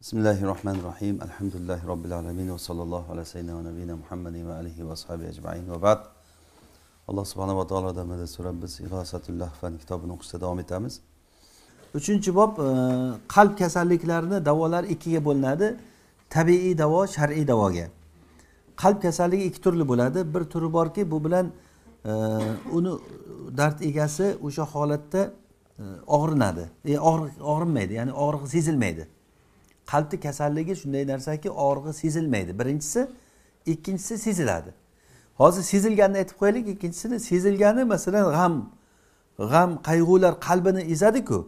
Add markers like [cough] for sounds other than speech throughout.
bismillahi rohmanir rohim alhamdulillahi robbil alamin va sallallohu alayhi sayyidina va va alihi va ashabi ajmain va ba'd alloh subhanava taolodan madad so'rab biz ig'osatul lahfan kitobini o'qishda davom etamiz uchinchi bob e, qalb kasalliklarini davolar ikkiga bo'linadi tabiiy davo shar'iy davoga qalb kasalligi ikki turli bo'ladi bir turi borki bu bilan e, uni dard egasi o'sha holatda e, og'rinadi og'rinmaydi ya'ni og'riq sezilmaydi qalbni kasalligi shunday narsaki og'rig'i sezilmaydi birinchisi ikkinchisi seziladi hozir sezilganini aytib qo'yaylik ikkinchisini sezilgani masalan g'am g'am qayg'ular qalbini ezadiku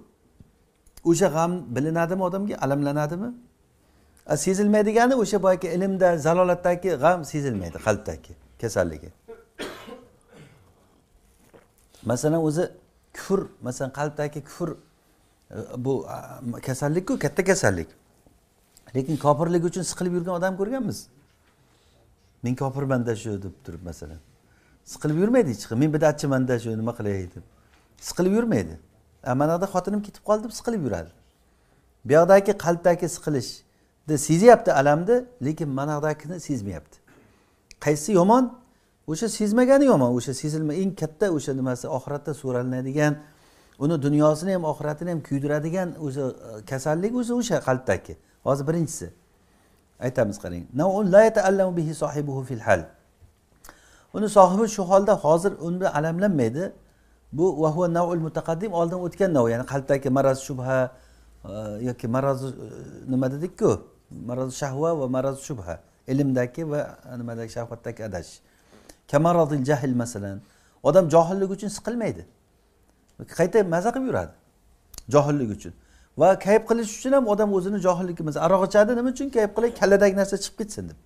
o'sha g'am bilinadimi odamga alamlanadimi sezilmaydigani o'sha boyagi ilmda zalolatdagi g'am sezilmaydi qalbdagi kasalligi masalan o'zi kufr masalan qalbdagi kufr bu kasallikku katta kasallik lekin kofirlik uchun siqilib yurgan odam ko'rganmiz men kofirmanda shu deb turib masalan siqilib yurmaydi hech kim men bidatchimanda shu nima qilay deb siqilib yurmaydi mana yoqda xotinim ketib qoldi deb siqilib yuradi bu yoqdagi qalbdagi siqilishni sezyapti alamni lekin mana sezmayapti qaysi yomon o'sha sezmagani yomon o'sha sezilma eng katta o'sha nimasi oxiratda so'ralinadigan uni dunyosini ham oxiratini ham kuydiradigan o'zi e, kasallik o'zi o'sha qalbdagi hozir birinchisi aytamiz qarang bihi fil hal uni sohibi shu holda hozir unda alamlanmaydi bu navul mutaqaddim oldin o'tgan nav ya'ni qalbdagi maraz shubha e, yoki maraz e, nima dedikku maraz shahva va maraz shubha ilmdagi va e, nimadagi shahvatdagi adashish kamarodil jahl masalan odam johillik uchun siqilmaydi qayta maza qilib yuradi johillik uchun va kayib qilish uchun ham odam o'zini johillikni mesela aroq ichadi nima uchun kayb qilay kalladagi narsa chiqib ketsin deb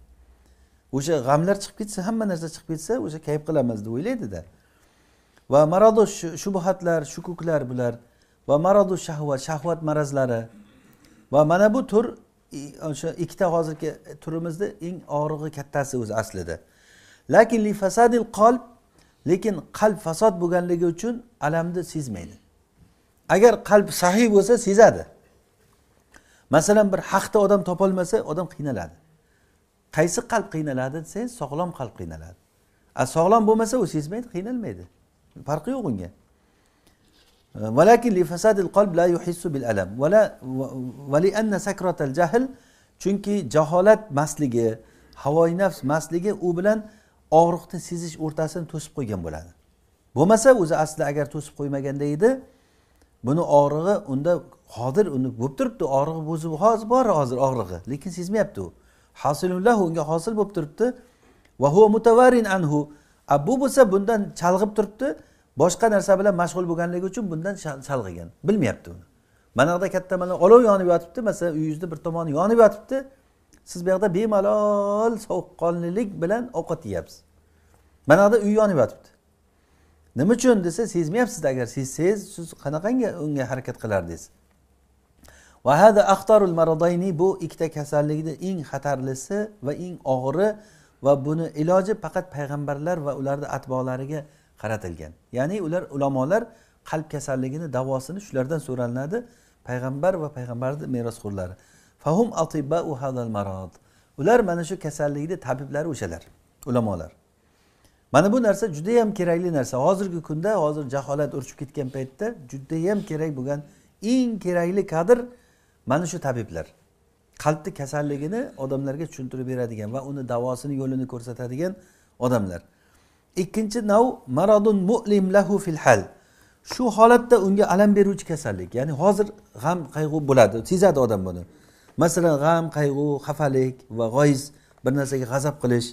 o'sha g'amlar chiqib ketsa hamma narsa chiqib ketsa o'sha kayib qilamiz deb o'ylaydida va marodu shubhatlar shukuklar bular va marodu shahvat shahvat marazlari va mana bu tur o'sha ikkita hozirgi turimizni eng og'rig'i kattasi o'zi aslida lakin li fasadil qalb lekin qalb fasod bo'lganligi uchun alamni sezmaydi agar qalb sahiy bo'lsa sezadi masalan bir haqni odam topolmasa odam qiynaladi qaysi qalb qiynaladi desangiz sog'lom qalb qiynaladi a sog'lom bo'lmasa u sezmaydi qiynalmaydi farqi yo'q unga chunki jaholat mastligi havoyi nafs mastligi u bilan og'riqni sezish o'rtasini to'sib qo'ygan bo'ladi bo'lmasa o'zi asli agar to'sib qo'ymaganda edi buni og'rig'i unda hozir uni bo'lib turibdi og'rig'i o'zi hozir bor hozir og'rig'i lekin sezmayapti u hasilullah unga hosil bo'lib turibdi va huva mutavarin anhu a bu bo'lsa bundan chalg'ib turibdi boshqa narsa bilan mashg'ul bo'lganligi uchun bundan chalg'igan bilmayapti uni mana buyoqda katta mana olov yonib yotibdi masalan uyingizni bir tomoni yonib yotibdi siz bu yoqda bemalol sovuqqonlilik bilan ovqat yeyapsiz mana buyoqda uy yonib yotibdi nima uchun desa sezmayapsiz agar sezsangiz siz qanaqangi unga harakat qilardingiz va hada axtarul bu ikkita kasallikni eng xatarlisi va eng og'iri va buni iloji faqat payg'ambarlar va ularni atbolariga qaratilgan ya'ni ular ulamolar qalb kasalligini davosini shulardan so'ralinadi payg'ambar va payg'ambarni merosxo'rlari fahum hadal ular mana shu kasallikni tabiblari o'shalar ulamolar mana bu narsa judayam kerakli narsa hozirgi kunda hozir jaholat urchib ketgan paytda judayam kerak bo'lgan eng kerakli kadr mana shu tabiblar qalbni kasalligini odamlarga tushuntirib beradigan va uni davosini yo'lini ko'rsatadigan odamlar ikkinchi nav maradun mulim lahu fil hal shu holatda unga alam beruvchi kasallik ya'ni hozir g'am qayg'u bo'ladi sezadi odam buni masalan g'am qayg'u xafalik va g'oyiz bir narsaga g'azab qilish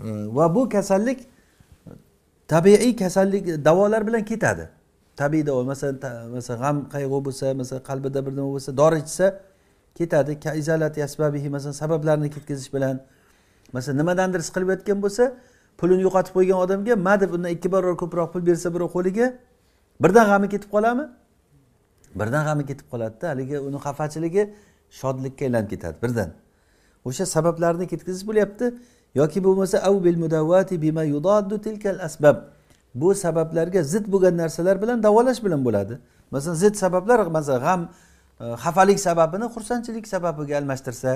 Э, va bu kasallik tabiiy kasallik davolar bilan ketadi tabiiy davo masalan masalan g'am qayg'u bo'lsa masalan qalbida bir nima bo'lsa dori ichsa ketadi asbabihi masalan sabablarini ketkazish bilan masalan nimadandir siqilib yotgan bo'lsa pulini yo'qotib qo'ygan odamga ma deb undan ikki barobar ko'proq pul bersa birov qo'liga birdan g'ami ketib qoladimi birdan g'ami ketib qoladida haligi uni xafachiligi shodlikka aylanib ketadi birdan o'sha sabablarni ketkazish bo'lyapti yoki bo'lmasa av bil mudavvati bima yudoddu tilkal asbab bu sabablarga zid bo'lgan narsalar bilan davolash bilan bo'ladi masalan zid sabablar masalan g'am e, xafalik sababini xursandchilik sababiga almashtirsa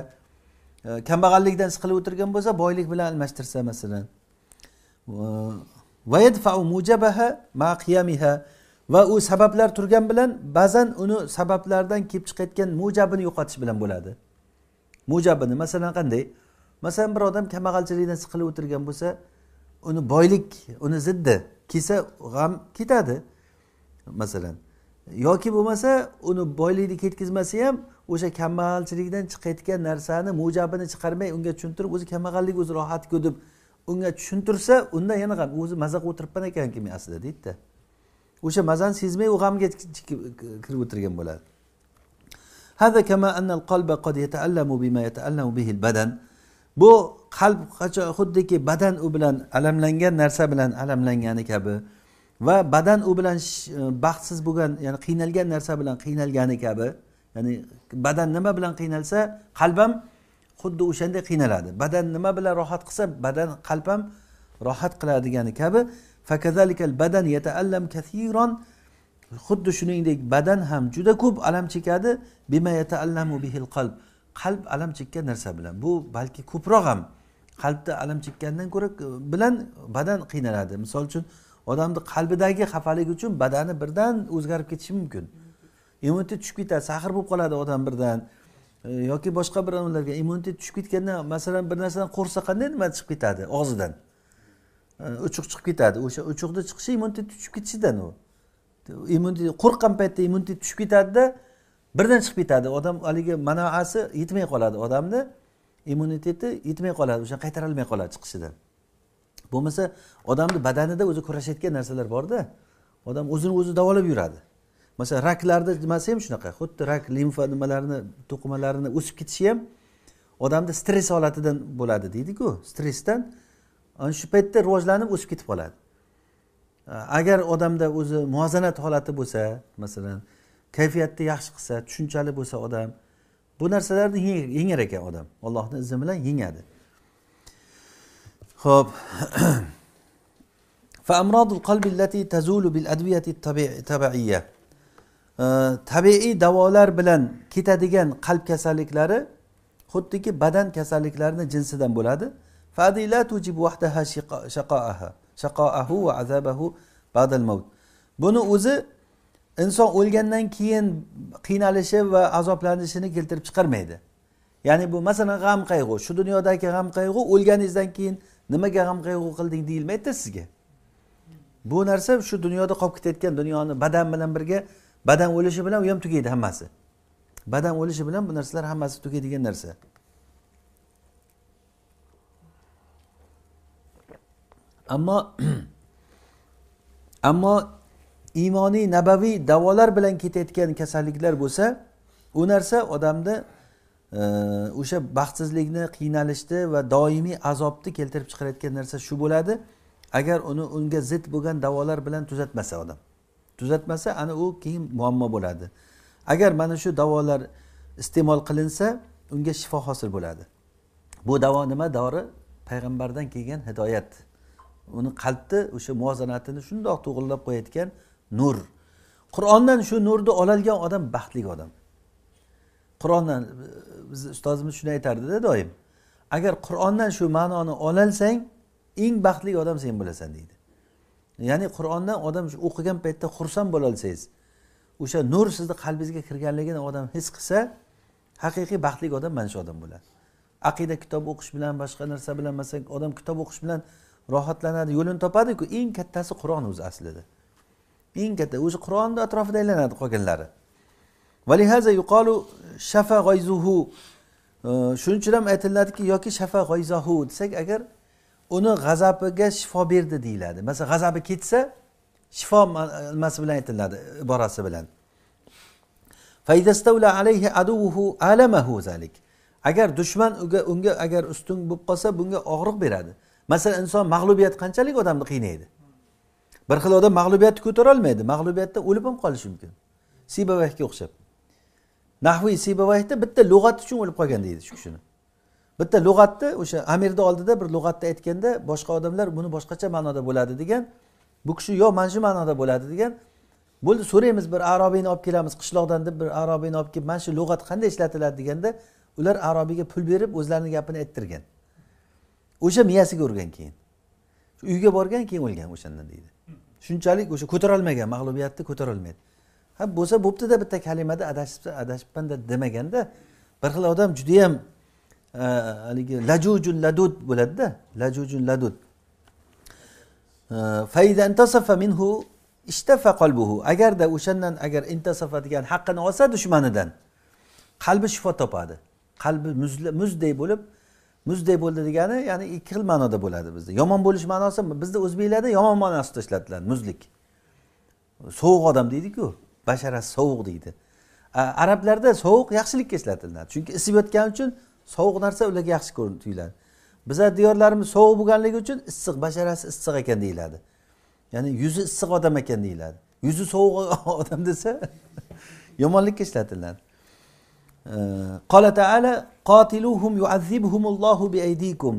e, kambag'allikdan siqilib o'tirgan bo'lsa boylik bilan almashtirsa masalan e, va u sabablar turgan bilan ba'zan uni sabablardan kelib chiqayotgan mo'jabini yo'qotish bilan bo'ladi mo'jabini masalan qanday masalan bir odam kambag'alchilikdan siqilib o'tirgan bo'lsa uni boylik uni ziddi kelsa g'am ketadi masalan yoki bo'lmasa uni boylikni ketkazmasa ham o'sha kambag'alchilikdan chiqayotgan narsani mo'jabini chiqarmay unga tushuntirib o'zi kambag'allik o'zi rohatku deb unga tushuntirsa unda yana ham o'zi maza qilib o'tiribman ekanku men aslida deydida o'sha mazani sezmay u g'amga kirib o'tirgan bo'ladi هذا كما أن القلب قد يتألم بما يتألم به البدن bu qalb xuddiki badan u bilan alamlangan narsa bilan alamlangani kabi va badan u bilan e, baxtsiz bo'lgan ya'ni qiynalgan narsa bilan qiynalgani kabi ya'ni badan nima bilan qiynalsa qalb ham xuddi o'shanday qiynaladi badan nima bilan rohat qilsa badan qalb ham rohat qiladigani kabi badan yataallam kathiron xuddi shuningdek badan ham juda ko'p alam chekadi bima yataallamu bihil qalb qalb alam chekkan narsa bilan bu balki ko'proq ham qalbda alam chekkandan ko'ra bilan badan qiynaladi misol uchun odamni qalbidagi xafalik uchun badani birdan o'zgarib ketishi mumkin immunitet tushib ketadi sahr bo'lib qoladi odam birdan e, yoki boshqa bir nimalarga immunitet tushib ketganda masalan bir narsadan qo'rqsa qanday nima chiqib ketadi og'zidan e, uchuq chiqib ketadi o'sha uchuqni chiqishi immunitet tushib ketishidan u immunitet qo'rqqan paytda immunitet tushib ketadida birdan chiqib ketadi odam haligi manoasi yetmay qoladi odamni immuniteti yetmay qoladi o'sha qaytarilmay qoladi chiqishidan bo'lmasa odamni badanida o'zi kurashayotgan narsalar borda odam o'zini o'zi davolab yuradi masalan raklarni nimasi ham shunaqa xuddi rak limfa nimalarni to'qimalarini o'sib ketishi ham odamda stress holatidan bo'ladi deydiku stressdan ana shu paytda rivojlanib o'sib ketib qoladi agar odamda o'zi muvozanat holati bo'lsa masalan kayfiyatni yaxshi qilsa tushunchali bo'lsa odam bu narsalarni yengar ekan odam allohni izni bilan yengadi ho'p [clears throat] tabiiy davolar bilan ketadigan qalb kasalliklari xuddiki badan kasalliklarini jinsidan bo'ladi buni o'zi inson o'lgandan keyin qiynalishi va azoblanishini keltirib chiqarmaydi ya'ni bu masalan g'am qayg'u shu dunyodagi g'am qayg'u o'lganingizdan keyin nimaga g'am qayg'u qilding deyilmaydida sizga bu narsa shu dunyoda qolib ketayotgan dunyoni badan bilan birga badan o'lishi bilan u ham tugaydi hammasi badan o'lishi bilan bu narsalar hammasi tugaydigan narsa ammo [clears throat] ammo iymoniy nabaviy davolar bilan ketayotgan kasalliklar bo'lsa u narsa odamni e, o'sha baxtsizlikni qiynalishni va doimiy azobni keltirib chiqarayotgan narsa shu bo'ladi agar uni unga zid bo'lgan davolar bilan tuzatmasa odam tuzatmasa ana u keyin muammo bo'ladi agar mana shu davolar iste'mol qilinsa unga shifo hosil bo'ladi bu davo nima dori payg'ambardan kelgan hidoyat uni qalbni o'sha muvozanatini shundoq to'g'irlab qo'yayotgan nur qur'ondan shu nurni ololgan odam baxtli odam qur'ondan bizni ustozimiz shuni aytardida doim agar qur'ondan shu ma'noni ololsang eng baxtli odam sen bo'lasan deydi ya'ni qur'ondan odam o'qigan paytda xursand olsangiz o'sha nur sizni qalbingizga kirganligini odam his qilsa haqiqiy baxtli odam mana shu odam bo'ladi aqida kitob o'qish bilan boshqa narsa bilan masalan odam kitob o'qish bilan rohatlanadi yo'lini topadiku eng kattasi qur'on o'zi aslida eng katta o'sha qur'onni atrofida aylanadi qolganlari valihaza yuqolu shafa g'oyzuhu shuning uchun ham aytiladiki yoki shafa g'oyzohu desak agar uni g'azabiga shifo berdi deyiladi masalan g'azabi ketsa shifo nimasi bilan aytiladi iborasi bilan agar dushman unga agar ustun bo'lib qolsa bunga og'riq beradi masalan inson mag'lubiyat qanchalik odamni qiynaydi bir xil odam mag'lubiyatni ko'tarolmaydi mag'lubiyatda o'lib ham qolishi mumkin sibavahga o'xshab nahviy sibavahda bitta lug'at uchun o'lib qolgan deydi shu kishini bitta lug'atni o'sha amirni oldida bir lug'atda aytganda boshqa odamlar buni boshqacha ma'noda bo'ladi degan bu kishi yo mana shu ma'noda bo'ladi degan bo'ldi so'raymiz bir arobiyni olib kelamiz qishloqdan deb bir arobiyni olib kelib mana shu lug'at qanday ishlatiladi deganda ular arobiyga pul berib o'zlarini gapini ayttirgan o'sha miyasiga urgan keyin uyga borgan keyin o'lgan o'shandan deydi shunchalik o'sha ko'tarolmagan mag'lubiyatni ko'tarolmaydi ha bo'lsa bo'ptida bitta kalimada adashibsa adashibmanda demaganda bir xil odam judayam e, haligi lajujun ladud bo'ladida lajujun ladud e, minhu ishtafa qalbuhu agarda o'shandan agar intasafa degan haqqini olsa dushmanidan qalbi shifo topadi qalbi muzday bo'lib muzday bo'ldi degani ya'ni ikki xil ma'noda bo'ladi bizda yomon bo'lish ma'nosi bizda o'zbeklarda yomon ma'nosida ishlatiladi muzlik sovuq odam deydiku basharasi sovuq deydi arablarda sovuq yaxshilikka ishlatiladi chunki isib yotgani uchun sovuq narsa ularga yaxshi tuyuladi biza diyorlarimiz sovuq bo'lganligi uchun issiq basharasi issiq ekan deyiladi ya'ni yuzi issiq odam ekan deyiladi yuzi sovuq [laughs] odam desa [laughs] yomonlikka ishlatiladi qola taala qotiluhum yuazibhumullohu biaydikum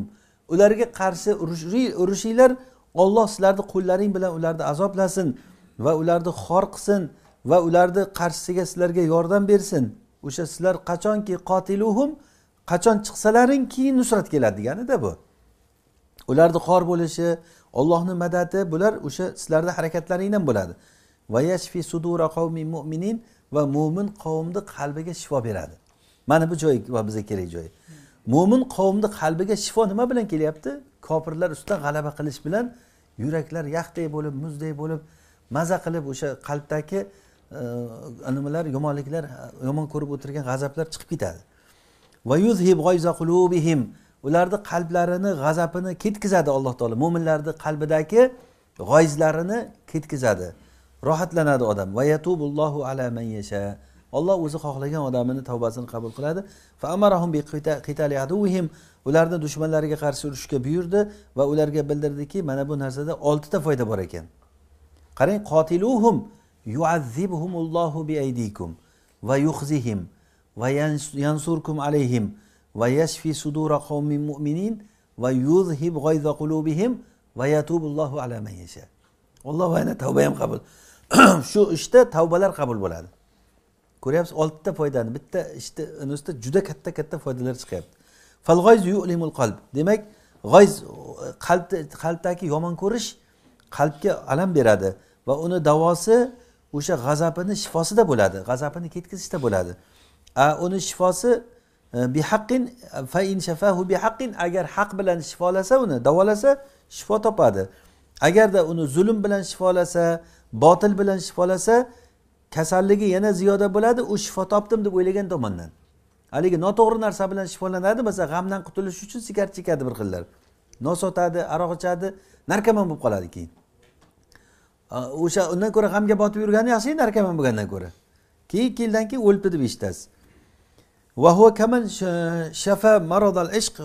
ularga qarshi urushinglar olloh sizlarni qo'llaring bilan ularni azoblasin va ularni xor qilsin va ularni qarshisiga sizlarga yordam bersin o'sha sizlar qachonki qotiluhum qachon chiqsalaring keyin nusrat keladi deganida bu ularni xor bo'lishi ollohni madadi bular o'sha sizlarni harakatlaringdan bo'ladi va yashfi sudura qavmi mu'minin va mo'min qavmni qalbiga shifo beradi mana bu joy va bizga kerak joyi mo'min qavmni qalbiga shifo nima bilan kelyapti kofirlar ustidan g'alaba qilish bilan yuraklar yaxday bo'lib muzday bo'lib maza qilib o'sha qalbdagi e, nimalar yomonliklar yomon ko'rib o'tirgan g'azablar chiqib ketadi va yuzhib qulubihim ularni qalblarini g'azabini ketkizadi alloh taolo mo'minlarni qalbidagi g'oyizlarini ketkizadi rohatlanadi odam va yatubullohu ala man yasha olloh o'zi xohlagan odamini tavbasini qabul qiladi fa amarahum bi qitali ularni dushmanlariga qarshi urushga buyurdi va ularga bildirdiki mana bu narsada oltita foyda bor ekan qarang qotiluhum yuazzibuhumullohu bi va yuhzihim va yansurkum alayhim va yashfi sudura qavmin mu'minin va yuzhib g'ayza qulubihim va yatubullohu ala man yasha alloh va yana tavba ham qabul [clears throat] shu ishda işte, tavbalar qabul bo'ladi ko'ryapsiz oltita foydani bitta ishni işte, juda katta katta foydalar chiqyapti qalb demak g'oyz qalbni qalbdagi yomon ko'rish qalbga alam beradi va uni davosi o'sha g'azabini shifosida bo'ladi g'azabini ketkazishda bo'ladi a uni shifosi e, bihaqqin in shafahu bihaqqin agar haq bilan shifolasa uni davolasa shifo topadi agarda uni zulm bilan shifolasa botil bilan shifolasa kasalligi yana ziyoda bo'ladi u shifo topdim deb o'ylagan tomondan haligi noto'g'ri narsa bilan shifolanadi masalan g'amdan qutulish uchun sigaret chekadi bir xillar nos sotadi aroq ichadi narkoman bo'lib qoladi keyin o'sha undan ko'ra g'amga botib yurgani yaxshi narkoman bo'lgandan ko'ra keyin ikki yildan keyin o'libdi deb eshitasiz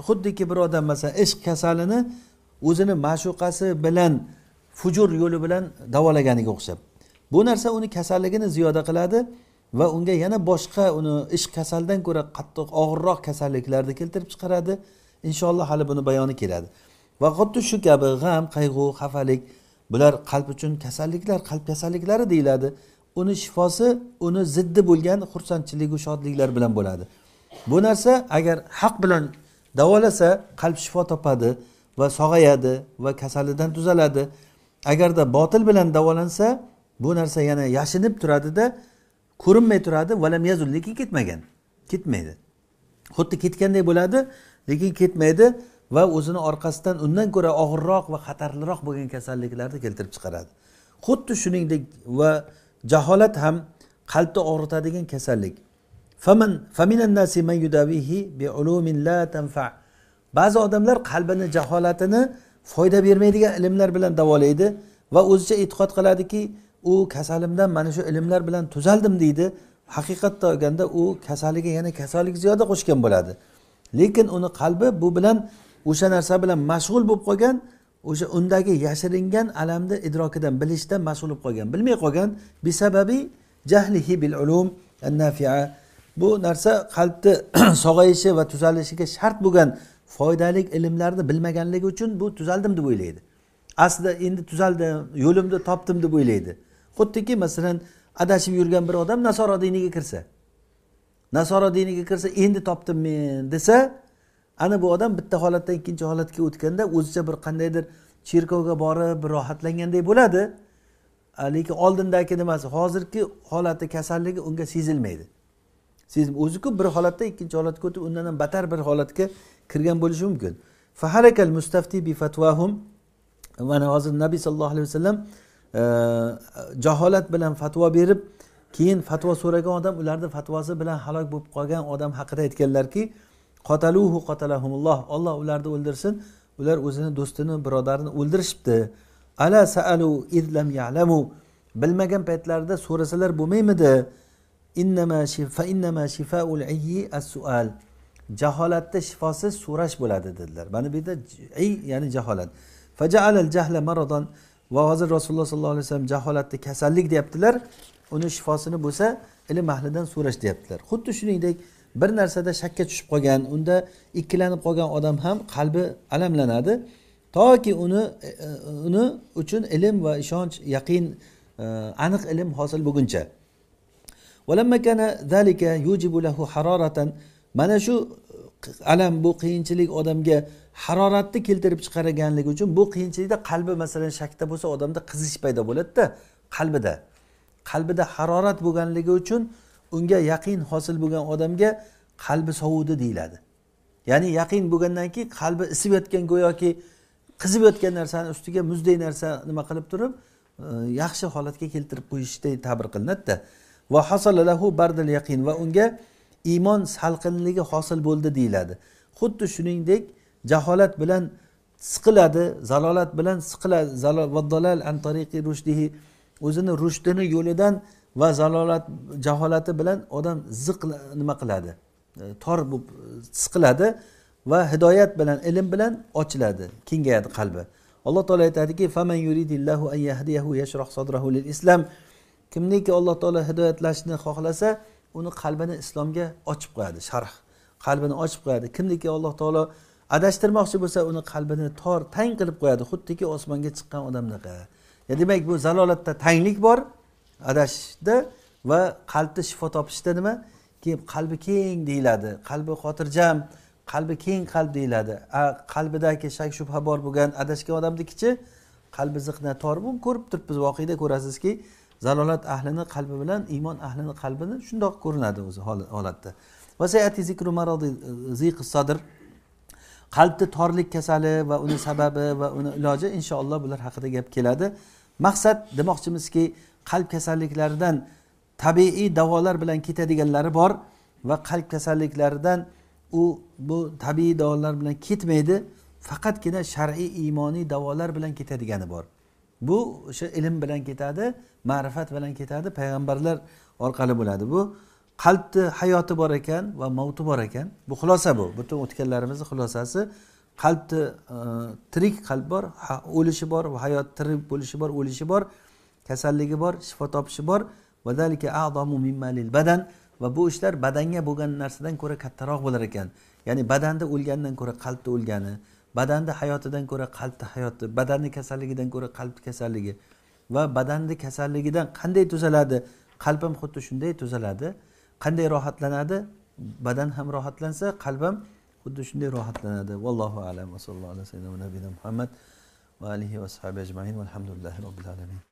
xuddiki bir odam masalan ishq kasalini o'zini ma'shuqasi bilan fujur yo'li bilan davolaganiga o'xshab bu narsa uni kasalligini ziyoda qiladi va unga yana boshqa uni ish kasaldan ko'ra qattiq og'irroq kasalliklarni keltirib chiqaradi inshaalloh hali buni bayoni keladi va xuddi shu kabi g'am qayg'u xafalik bular qalb uchun kasalliklar qalb kasalliklari deyiladi uni shifosi uni ziddi bo'lgan xursandchiligu shodliklar bilan bo'ladi bu narsa agar haq bilan davolasa qalb shifo topadi va sog'ayadi va kasalidan tuzaladi agarda botil bilan davolansa bu narsa yana yashinib turadida ko'rinmay turadi valam yazul lekin ketmagan ketmaydi xuddi ketganday bo'ladi lekin ketmaydi va o'zini orqasidan undan ko'ra og'irroq va xatarliroq bo'lgan kasalliklarni keltirib chiqaradi xuddi shuningdek va jaholat ham qalbni og'ritadigan kasallik ba'zi odamlar qalbini jaholatini foyda bermaydigan ilmlar bilan davolaydi va o'zicha e'tiqod qiladiki u kasalimdan mana shu ilmlar bilan tuzaldim deydi haqiqatda olganda u kasaliga yana kasallik ziyoda qo'shgan bo'ladi lekin uni qalbi bu bilan o'sha narsa bilan mashg'ul bo'lib qolgan o'sha undagi yashiringan alamni idrokidan bilishdan mashg'ul bo'lib qolgan bilmay qolgan bisababi jahlihi bil ulum nafia bu narsa qalbni [clears throat] sog'ayishi va tuzalishiga shart bo'lgan foydali ilmlarni bilmaganligi uchun bu tuzaldim deb o'ylaydi aslida endi tuzaldim yo'limni topdim deb o'ylaydi xuddiki masalan adashib yurgan bir odam nasoro diniga kirsa nasoro diniga kirsa endi topdim men desa ana bu odam bitta holatdan ikkinchi holatga o'tganda o'zicha bir qandaydir cherkovga borib bir rohatlanganday bo'ladi lekin oldindagi nimasi hozirgi holati kasalligi unga sezilmaydi sezib o'ziku bir holatdan ikkinchi holatga o'tib undan ham battar bir holatga kirgan bo'lishi mumkin faharakal mustafti bi fatvahum mana hozir nabiy sallallohu alayhi vasallam e, jaholat bilan fatvo berib keyin fatvo so'ragan odam ularni fatvosi bilan halok bo'lib qolgan odam haqida aytganlarki qotaluhu qotalahumulloh olloh ularni o'ldirsin ular o'zini do'stini birodarini o'ldirishibdi ala saalu idlam yalamu bilmagan paytlarida so'rasalar bo'lmaymidi innama shifa innama ayyi as sual jaholatda shifosi so'rash bo'ladi dedilar mana bu yerda ey ya'ni jaholat jahla maradon va hozir rasululloh sollallohu alayhi vasallam jaholatni kasallik deyaptilar uni shifosini bo'lsa ilm ahlidan so'rash deyaptilar xuddi shuningdek bir narsada shakka tushib qolgan unda ikkilanib qolgan odam ham qalbi alamlanadi toki uni e, e, uni uchun ilm va ishonch yaqin e, aniq ilm hosil bo'lguncha mana shu alam bu qiyinchilik odamga haroratni keltirib chiqarganligi uchun bu qiyinchilikda qalbi masalan shakda bo'lsa odamda qizish paydo bo'ladida qalbida qalbida harorat bo'lganligi uchun unga yaqin hosil bo'lgan odamga qalbi sovudi deyiladi ya'ni yaqin bo'lgandan keyin qalbi isib yotgan go'yoki qizib yotgan narsani ustiga muzdek narsa nima qilib turib e, yaxshi holatga keltirib qo'yishday ta'bir qilinadida va hasalalahu bardil yaqin va unga iymon salqinligi hosil bo'ldi deyiladi xuddi shuningdek jaholat bilan siqiladi zalolat bilan siqiladi vaddolal an tariqi rushdihi o'zini rushdini yo'lidan va zalolat jaholati bilan odam ziq nima qiladi e, tor bo'lib e, siqiladi va hidoyat bilan ilm bilan ochiladi kengayadi qalbi alloh taolo aytadiki faman yuridillahu an yahdiyahu yashrah sadrahu lil islam kimniki alloh taolo hidoyatlashni xohlasa uni qalbini islomga ochib qo'yadi sharh qalbini ochib qo'yadi kimniki alloh taolo adashtirmoqchi bo'lsa uni qalbini tor tang qilib qo'yadi xuddiki osmonga chiqqan odamnaqa demak bu zalolatda tanglik bor adashishda va qalbni shifo topishda nima keyin qalbi keng deyiladi qalbi xotirjam qalbi keng qalb deyiladi qalbidagi shak shubha bor bo'lgan adashgan odamnikichi qalbi ziqna tor bu ko'rib turibmiz voqeda ko'rasizki zalolat ahlini qalbi bilan iymon ahlini qalbini shundoq ko'rinadi o'zi holatda sadr qalbni torlik kasali va uni sababi va uni iloji inshaalloh bular haqida gap keladi maqsad demoqchimizki qalb kasalliklaridan tabiiy davolar bilan ketadiganlari bor va qalb kasalliklaridan u bu tabiiy davolar bilan ketmaydi faqatgina shar'iy iymoniy davolar bilan ketadigani bor bu o'sha ilm bilan ketadi ma'rifat bilan ketadi payg'ambarlar orqali bo'ladi bu qalbni hayoti bor ekan va mavti bor ekan bu xulosa bu butun o'tganlarimizni xulosasi qalbni e, tirik qalb bor o'lishi bor va hayot tirik bo'lishi bor o'lishi bor kasalligi bor shifo topishi bor badan va bu ishlar badanga bo'lgan narsadan ko'ra kattaroq bo'lar ekan ya'ni badanda o'lgandan ko'ra qalbda o'lgani badanni hayotidan ko'ra qalbni hayoti badanni kasalligidan ko'ra qalbni kasalligi va badanni kasalligidan qanday tuzaladi qalb ham xuddi shunday tuzaladi qanday rohatlanadi badan ham rohatlansa qalb ham xuddi shunday rohatlanadi vallohu alam va sallallohu alayhi muhammad va alihi va ashabi ajmain alhamdulillahi robbil alamin